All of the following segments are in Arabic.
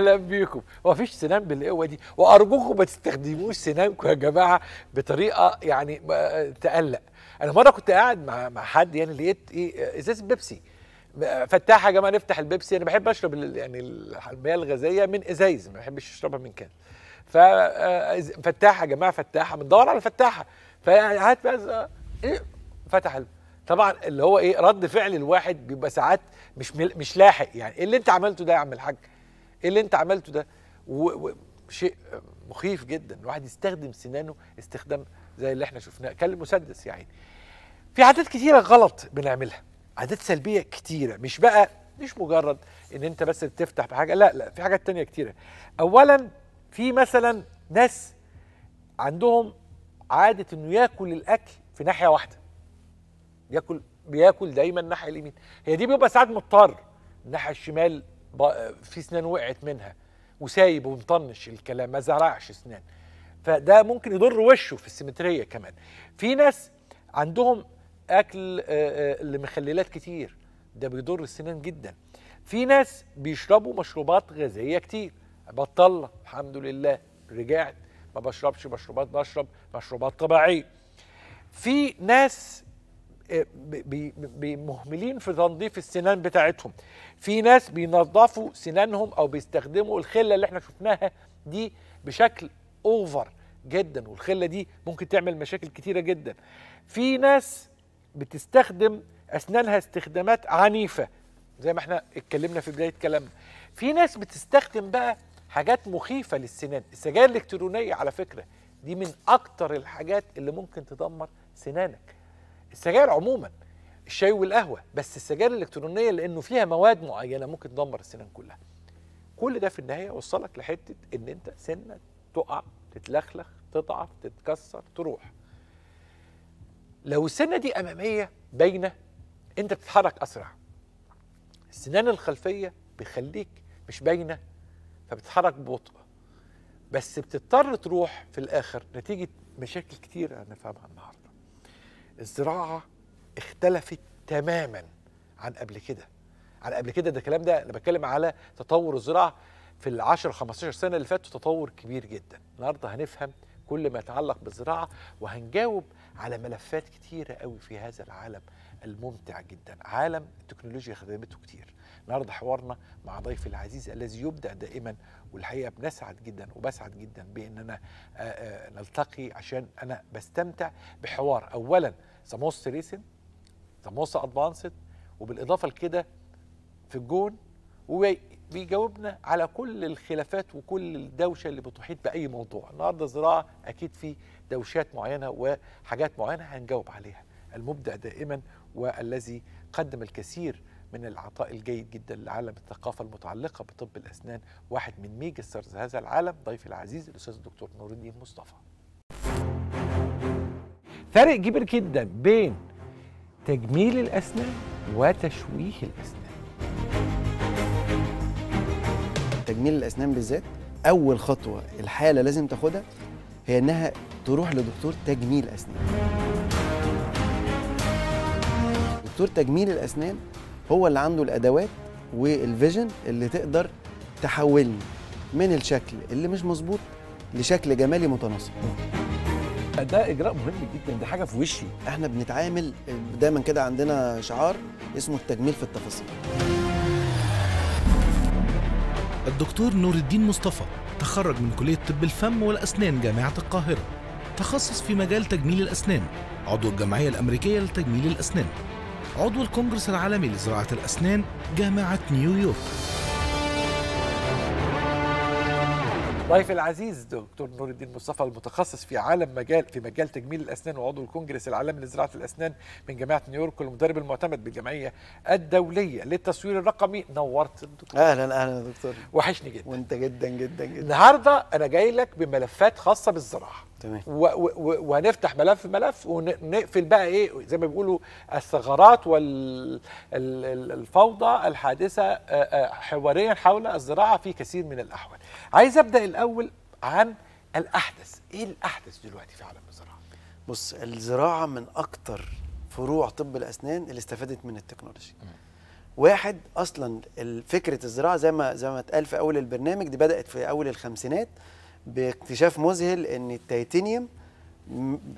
اهلا بيكم هو مفيش سنان بالقوه دي وارجوكم ما تستخدموش سنانكم يا جماعه بطريقه يعني تقلق انا مره كنت قاعد مع مع حد يعني لقيت ايه ازاز بيبسي فتاحه يا جماعه نفتح البيبسي انا بحب اشرب يعني المياه الغازيه من ازايز ما بحبش اشربها من كان ففتاحه آه، يا جماعه فتاحه بندور على فتاحه فهات بس ايه فتح طبعا اللي هو ايه رد فعل الواحد بيبقى ساعات مش مش لاحق يعني ايه اللي انت عملته ده يا عم الحاج ايه اللي انت عملته ده وشيء مخيف جدا الواحد يستخدم سنانه استخدام زي اللي احنا شفناه كان المسدس يعني في عادات كتيره غلط بنعملها عادات سلبيه كتيره مش بقى مش مجرد ان انت بس بتفتح بحاجه لا لا في حاجات تانية كتيره اولا في مثلا ناس عندهم عاده انه ياكل الاكل في ناحيه واحده ياكل بياكل دايما الناحيه اليمين هي دي بيبقى ساعات مضطر الناحيه الشمال في سنان وقعت منها وسايب ومطنش الكلام ما زرعش سنان فده ممكن يضر وشه في السيمتريه كمان في ناس عندهم اكل آه، آه، لمخللات كتير ده بيضر السنان جدا في ناس بيشربوا مشروبات غازيه كتير بطلنا الحمد لله رجعت ما بشربش مشروبات بشرب مشروبات طبيعيه في ناس مهملين في تنظيف السنان بتاعتهم في ناس بينظفوا سنانهم او بيستخدموا الخله اللي احنا شفناها دي بشكل اوفر جدا والخله دي ممكن تعمل مشاكل كتيره جدا في ناس بتستخدم اسنانها استخدامات عنيفه زي ما احنا اتكلمنا في بدايه كلامنا في ناس بتستخدم بقى حاجات مخيفه للسنان السجاير الالكترونيه على فكره دي من اكتر الحاجات اللي ممكن تدمر سنانك السجاير عموما الشاي والقهوه بس السجاير الالكترونيه لانه فيها مواد معينه ممكن تدمر السنان كلها كل ده في النهايه وصلك لحته ان انت سنه تقع تتلخلخ تضعف تتكسر تروح لو السنه دي اماميه باينه انت بتتحرك اسرع السنان الخلفيه بيخليك مش باينه فبتتحرك ببطء بس بتضطر تروح في الاخر نتيجه مشاكل كتير هنفهمها النهارده الزراعه اختلفت تماما عن قبل كده عن قبل كده ده الكلام ده انا بتكلم على تطور الزراعه في ال 10 15 سنه اللي فاتوا تطور كبير جدا النهارده هنفهم كل ما يتعلق بالزراعه وهنجاوب على ملفات كتيره قوي في هذا العالم الممتع جدا عالم التكنولوجيا خدمته كتير النهارده حوارنا مع ضيفي العزيز الذي يبدع دائما والحقيقه بنسعد جدا وبسعد جدا بان انا آه، آه، نلتقي عشان انا بستمتع بحوار اولا ساموس ريسن ساموس ادفانسد وبالاضافه لكده في الجون وبيجاوبنا على كل الخلافات وكل الدوشه اللي بتحيط باي موضوع النهارده زراعه اكيد في دوشات معينه وحاجات معينه هنجاوب عليها المبدع دائما والذي قدم الكثير من العطاء الجيد جدا لعالم الثقافه المتعلقه بطب الاسنان واحد من ميجا ستارز هذا العالم ضيفي العزيز الاستاذ الدكتور نور الدين مصطفى. فرق كبير جدا بين تجميل الاسنان وتشويه الاسنان. تجميل الاسنان بالذات اول خطوه الحاله لازم تاخدها هي انها تروح لدكتور تجميل اسنان. دكتور تجميل الاسنان هو اللي عنده الادوات والفيجن اللي تقدر تحولني من الشكل اللي مش مظبوط لشكل جمالي متناسق ده اجراء مهم جدا دي حاجه في وشي احنا بنتعامل دايما كده عندنا شعار اسمه التجميل في التفاصيل الدكتور نور الدين مصطفى تخرج من كليه طب الفم والاسنان جامعه القاهره تخصص في مجال تجميل الاسنان عضو الجمعيه الامريكيه لتجميل الاسنان عضو الكونغرس العالمي لزراعة الأسنان جامعة نيويورك ضيف العزيز دكتور نور الدين مصطفى المتخصص في عالم مجال في مجال تجميل الاسنان وعضو الكونجرس العالمي لزراعه الاسنان من جامعه نيويورك والمدرب المعتمد بالجمعيه الدوليه للتصوير الرقمي نورت الدكتور اهلا اهلا دكتور وحشني جدا وانت جدا جدا جدا النهارده انا جاي لك بملفات خاصه بالزراعه وهنفتح ملف ملف ونقفل بقى ايه زي ما بيقولوا الثغرات والفوضى الحادثه حواريا حول الزراعه في كثير من الاحوال. عايز ابدا الاول عن الاحدث، ايه الاحدث دلوقتي في عالم الزراعه؟ بص الزراعه من اكثر فروع طب الاسنان اللي استفادت من التكنولوجيا. واحد اصلا فكره الزراعه زي ما زي ما اتقال في اول البرنامج دي بدات في اول الخمسينات باكتشاف مذهل ان التيتانيوم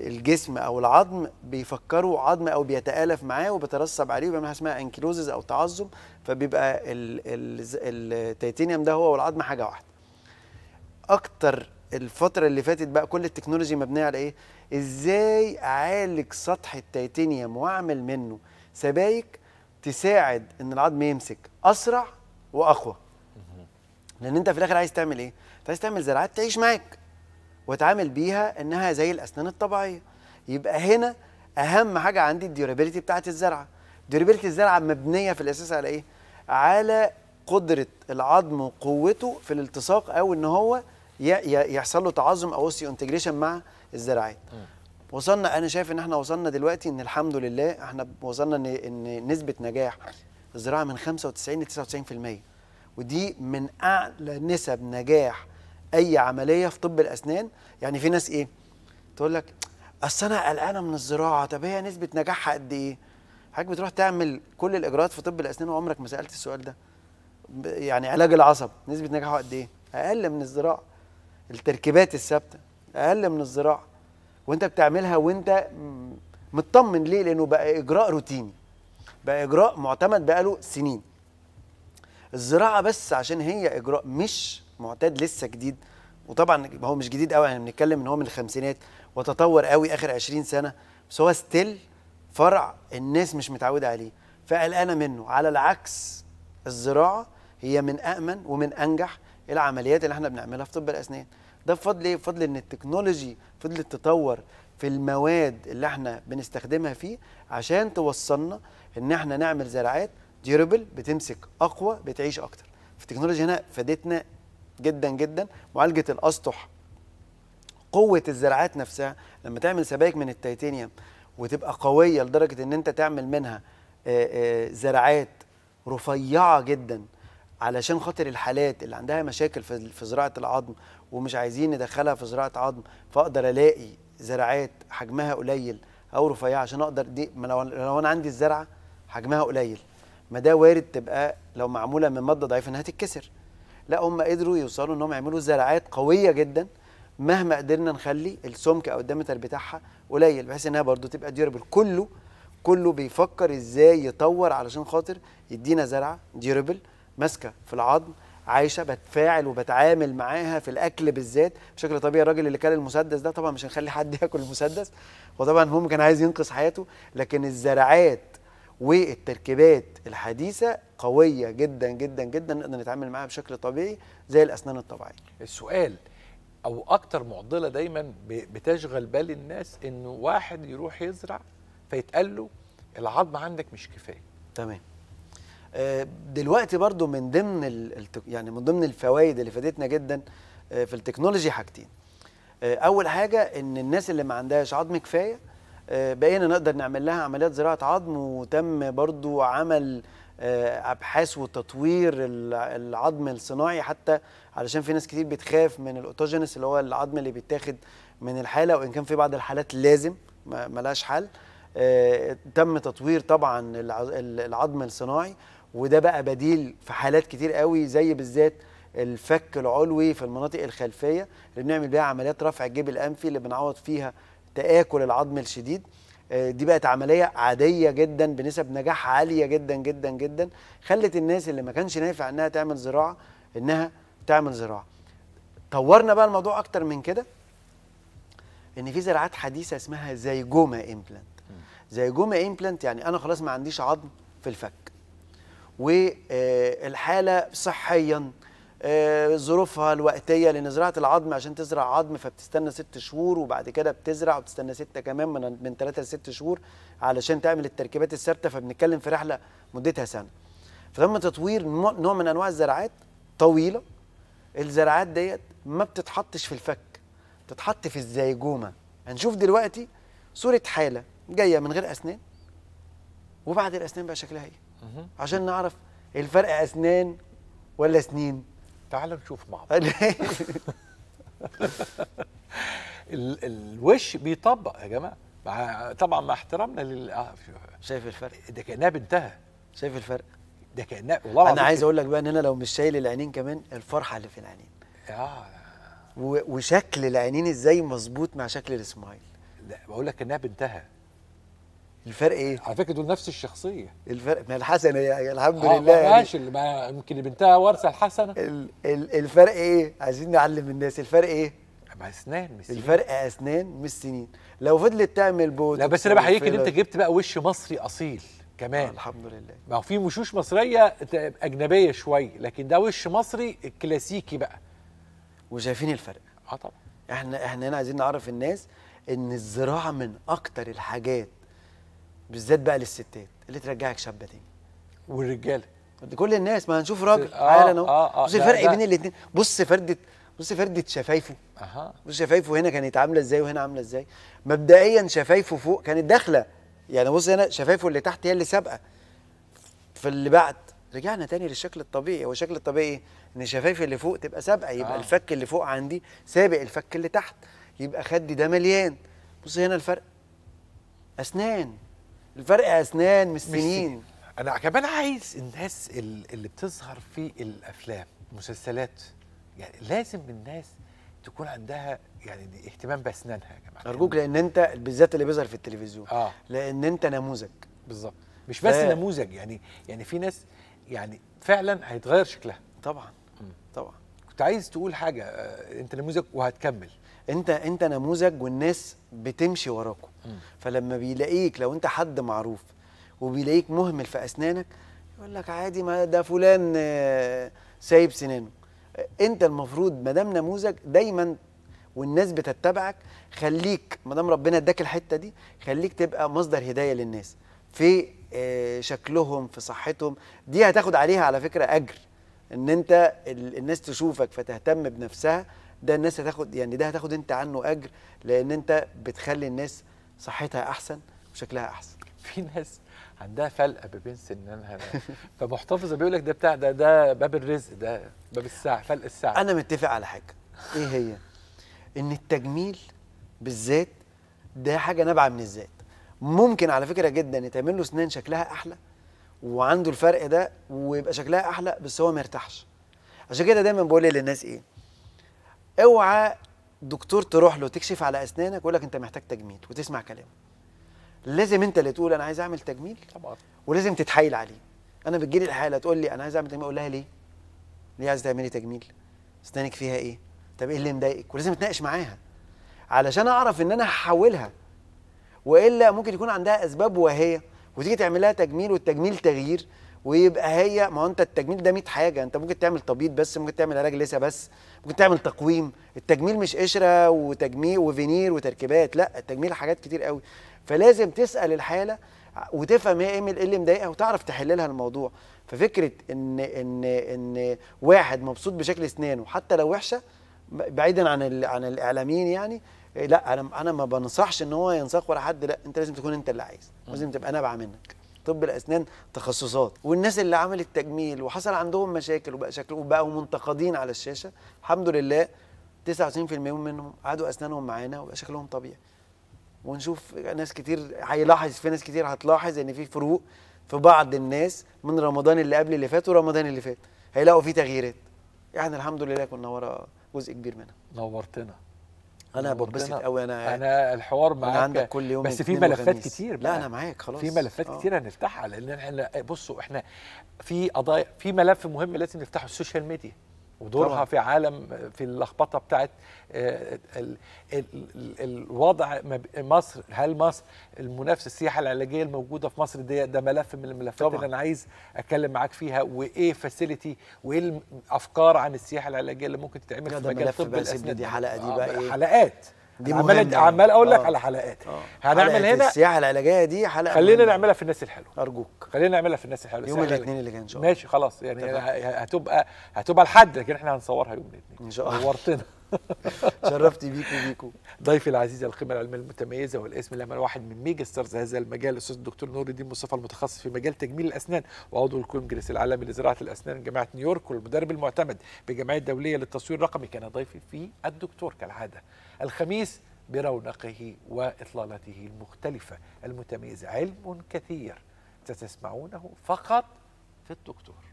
الجسم او العظم بيفكروا عظم او بيتالف معاه وبترسب عليه وبيعمل حاجه اسمها انكلوزز او تعظم فبيبقى التيتانيوم ده هو والعظم حاجه واحده. اكتر الفتره اللي فاتت بقى كل التكنولوجي مبنيه على ايه؟ ازاي اعالج سطح التيتانيوم واعمل منه سبايك تساعد ان العظم يمسك اسرع واقوى. لان انت في الاخر عايز تعمل ايه؟ فعايز تعمل زراعات تعيش معاك وتعامل بيها انها زي الاسنان الطبيعيه يبقى هنا اهم حاجه عندي الديورابيلتي بتاعه الزرعه ديورابيلتي الزرعه مبنيه في الاساس على ايه على قدره العظم وقوته في الالتصاق او ان هو يحصل له تعظم او اوسيو انتجريشن مع الزراعات وصلنا انا شايف ان احنا وصلنا دلوقتي ان الحمد لله احنا وصلنا ان ان نسبه نجاح الزراعه من 95 ل 99% ودي من اعلى نسب نجاح اي عمليه في طب الاسنان يعني في ناس ايه تقول لك اصل انا قلقانه من الزراعه طب هي نسبه نجاحها قد ايه حضرتك بتروح تعمل كل الاجراءات في طب الاسنان وعمرك ما سالت السؤال ده يعني علاج العصب نسبه نجاحه قد ايه اقل من الزراعه التركيبات الثابته اقل من الزراعه وانت بتعملها وانت مطمن ليه لانه بقى اجراء روتيني بقى اجراء معتمد بقاله سنين الزراعه بس عشان هي اجراء مش معتاد لسه جديد وطبعا هو مش جديد قوي احنا بنتكلم ان هو من الخمسينات وتطور قوي اخر 20 سنه بس هو ستيل فرع الناس مش متعوده عليه فقلقانه منه على العكس الزراعه هي من امن ومن انجح العمليات اللي احنا بنعملها في طب الاسنان ده بفضل ايه بفضل ان التكنولوجي فضلت تطور في المواد اللي احنا بنستخدمها فيه عشان توصلنا ان احنا نعمل زراعات ديوربل بتمسك اقوى بتعيش اكتر فالتكنولوجيا هنا فادتنا جدا جدا معالجه الاسطح قوه الزراعات نفسها لما تعمل سبائك من التيتانيوم وتبقى قويه لدرجه ان انت تعمل منها آه، آه، زراعات رفيعه جدا علشان خاطر الحالات اللي عندها مشاكل في زراعه العظم ومش عايزين ندخلها في زراعه عظم فاقدر الاقي زراعات حجمها قليل او رفيعه عشان اقدر دي لو, لو انا عندي الزرعه حجمها قليل ما ده وارد تبقى لو معموله من ماده ضعيفه انها تتكسر لا هم قدروا يوصلوا انهم يعملوا زراعات قويه جدا مهما قدرنا نخلي السمك او الدمتر بتاعها قليل بحيث انها برضو تبقى ديوربل كله كله بيفكر ازاي يطور علشان خاطر يدينا زرعه ديوربل ماسكه في العظم عايشه بتفاعل وبتعامل معاها في الاكل بالذات بشكل طبيعي الراجل اللي كان المسدس ده طبعا مش هنخلي حد ياكل المسدس وطبعا هم كان عايز ينقذ حياته لكن الزراعات والتركيبات الحديثه قويه جدا جدا جدا نقدر نتعامل معاها بشكل طبيعي زي الاسنان الطبيعيه. السؤال او اكتر معضله دايما بتشغل بال الناس انه واحد يروح يزرع فيتقال له العظم عندك مش كفايه. تمام. آه، دلوقتي برضو من ضمن يعني من ضمن الفوائد اللي فادتنا جدا آه، في التكنولوجي حاجتين. آه، اول حاجه ان الناس اللي ما عندهاش عظم كفايه آه، بقينا نقدر نعمل لها عمليات زراعه عظم وتم برضو عمل آه، ابحاث وتطوير العظم الصناعي حتى علشان في ناس كتير بتخاف من الاوتوجينس اللي هو العظم اللي بيتاخد من الحاله وان كان في بعض الحالات لازم ملهاش حل آه، تم تطوير طبعا العظم الصناعي وده بقى بديل في حالات كتير قوي زي بالذات الفك العلوي في المناطق الخلفيه اللي بنعمل بيها عمليات رفع الجيب الانفي اللي بنعوض فيها تآكل العظم الشديد آه، دي بقت عملية عادية جدا بنسب نجاح عالية جدا جدا جدا خلت الناس اللي ما كانش نافع انها تعمل زراعة انها تعمل زراعة طورنا بقى الموضوع اكتر من كده ان في زراعات حديثة اسمها زيجوما امبلانت زيجوما امبلانت يعني انا خلاص ما عنديش عظم في الفك والحالة آه، صحيا آه، ظروفها الوقتيه لان زراعه العظم عشان تزرع عظم فبتستنى ست شهور وبعد كده بتزرع وبتستنى سته كمان من من ثلاثه لست شهور علشان تعمل التركيبات الثابته فبنتكلم في رحله مدتها سنه. فتم تطوير نوع من انواع الزراعات طويله الزراعات ديت ما بتتحطش في الفك تتحط في الزيجومه هنشوف دلوقتي صوره حاله جايه من غير اسنان وبعد الاسنان بقى شكلها ايه عشان نعرف الفرق اسنان ولا سنين تعال نشوف مع بعض الوش بيطبق يا جماعه مع طبعا مع احترامنا لل آه، شايف الفرق ده كانها بنتها شايف الفرق ده كانها والله انا عايز اقول لك بقى ان انا لو مش شايل العينين كمان الفرحه اللي في العينين اه وشكل العينين ازاي مظبوط مع شكل السمايل لا بقول لك انها بنتها الفرق ايه؟ على فكره دول نفس الشخصيه الفرق ما الحسن هي الحمد آه لله ماشي يعني ما يمكن بنتها ورثه الحسنه ال ال الفرق ايه؟ عايزين نعلم الناس الفرق ايه؟ اسنان مش الفرق اسنان مش سنين لو فضلت تعمل بوت لا بس انا بحييك ان انت جبت بقى وش مصري اصيل كمان آه الحمد لله ما هو في وشوش مصريه اجنبيه شويه لكن ده وش مصري كلاسيكي بقى وشايفين الفرق اه طبعا احنا احنا هنا عايزين نعرف الناس ان الزراعه من اكتر الحاجات بالذات بقى للستات اللي ترجعك شابه تاني والرجاله كل الناس ما هنشوف راجل آه، تعالى انا اهو آه، آه، بص الفرق بين الاثنين بص فرده بص فرده شفايفه اها بص شفايفه هنا كانت عامله ازاي وهنا عامله ازاي مبدئيا شفايفه فوق كانت داخله يعني بص هنا شفايفه اللي تحت هي اللي سابقه في اللي بعد رجعنا تاني للشكل الطبيعي هو الشكل الطبيعي ان الشفايف اللي فوق تبقى سابقه يبقى آه. الفك اللي فوق عندي سابق الفك اللي تحت يبقى خدي ده مليان بص هنا الفرق اسنان الفرق اسنان مش سنين انا كمان عايز الناس اللي بتظهر في الافلام المسلسلات يعني لازم الناس تكون عندها يعني اهتمام باسنانها يا جماعه ارجوك لان انت بالذات اللي بيظهر في التلفزيون آه. لان انت نموذج بالظبط مش بس ف... نموذج يعني يعني في ناس يعني فعلا هيتغير شكلها طبعا م. طبعا كنت عايز تقول حاجه آه، انت نموذج وهتكمل انت انت نموذج والناس بتمشي وراكم فلما بيلاقيك لو انت حد معروف وبيلاقيك مهمل في اسنانك يقول لك عادي ما ده فلان آه، سايب سنانه انت المفروض ما دام نموذج دايما والناس بتتبعك خليك ما دام ربنا اداك الحته دي خليك تبقى مصدر هدايه للناس في آه، شكلهم في صحتهم دي هتاخد عليها على فكره اجر ان انت الناس تشوفك فتهتم بنفسها ده الناس هتاخد يعني ده هتاخد انت عنه اجر لان انت بتخلي الناس صحتها احسن وشكلها احسن في ناس عندها فلقه ما بين سنانها فمحتفظه بيقول لك ده بتاع ده ده باب الرزق ده باب الساعه فلق الساعه انا متفق على حاجه ايه هي ان التجميل بالذات ده حاجه نابعه من الذات ممكن على فكره جدا يتعمل له سنان شكلها احلى وعنده الفرق ده ويبقى شكلها احلى بس هو ما يرتاحش عشان كده دايما بقول للناس ايه اوعى دكتور تروح له تكشف على اسنانك ويقول لك انت محتاج تجميل وتسمع كلامه لازم انت اللي تقول انا عايز اعمل تجميل طبعا ولازم تتحايل عليه انا بتجيلي الحاله تقول لي انا عايز اعمل تجميل اقول لها ليه ليه عايز تعملي تجميل اسنانك فيها ايه طب ايه اللي مضايقك ولازم اتناقش معاها علشان اعرف ان انا هحولها والا ممكن يكون عندها اسباب وهيه وتيجي تعمل لها تجميل والتجميل تغيير ويبقى هي ما هو انت التجميل ده 100 حاجه انت ممكن تعمل تبييض بس ممكن تعمل علاج لسه بس ممكن تعمل تقويم التجميل مش قشره وتجميل وفينير وتركيبات لا التجميل حاجات كتير قوي فلازم تسال الحاله وتفهم هي ايه, إيه اللي مضايقها وتعرف تحل لها الموضوع ففكره ان ان ان واحد مبسوط بشكل اسنانه حتى لو وحشه بعيدا عن عن الاعلاميين يعني لا انا انا ما بنصحش ان هو ينصح ولا حد لا انت لازم تكون انت اللي عايز لازم تبقى نابعه منك طب الاسنان تخصصات والناس اللي عملت تجميل وحصل عندهم مشاكل وبقى شكلهم بقوا منتقدين على الشاشه الحمد لله 99% منهم عادوا اسنانهم معانا وبقى شكلهم طبيعي ونشوف ناس كتير هيلاحظ في ناس كتير هتلاحظ ان في فروق في بعض الناس من رمضان اللي قبل اللي فات ورمضان اللي فات هيلاقوا فيه تغييرات يعني الحمد لله كنا ورا جزء كبير منها نورتنا انا يعني بنبسط قوي انا انا الحوار معاك أنا عندك كل يوم بس في ملفات وغنيس. كتير بقى. لا انا معاك خلاص في ملفات أوه. كتير هنفتحها لان احنا بصوا احنا في قضايا في ملف مهم لازم نفتحه السوشيال ميديا ودورها طبعا. في عالم في اللخبطه بتاعت آه، الوضع مصر هل مصر المنافسه السياحه العلاجيه الموجوده في مصر دي ده ملف من الملفات طبعا. اللي انا عايز اتكلم معاك فيها وايه فاسيلتي وايه الافكار عن السياحه العلاجيه اللي ممكن تتعمل في مجال الطب الاسنان دي حلقه دي آه، بقى ايه حلقات دي عمال يعني. عمال اقول لك آه. على حلقات آه. هنعمل هنا السياحه العلاجيه دي حلقه خلينا نعملها في الناس الحلوه ارجوك خلينا نعملها في الناس الحلوه يوم الاثنين اللي جاي ان شاء الله ماشي خلاص يعني هتبقى هتبقى لحد لكن احنا هنصورها يوم الاثنين ان شاء الله نورتنا شرفتي بيكو بيكو ضيفي العزيز القيمه العلميه المتميزه والاسم الامل واحد من ميجا ستارز هذا المجال الاستاذ الدكتور نور الدين مصطفى المتخصص في مجال تجميل الاسنان وعضو الكونجرس العالمي لزراعه الاسنان جامعه نيويورك والمدرب المعتمد بجمعيه الدوليه للتصوير الرقمي كان ضيفي في الدكتور كالعاده الخميس برونقه واطلالته المختلفه المتميزه علم كثير ستسمعونه فقط في الدكتور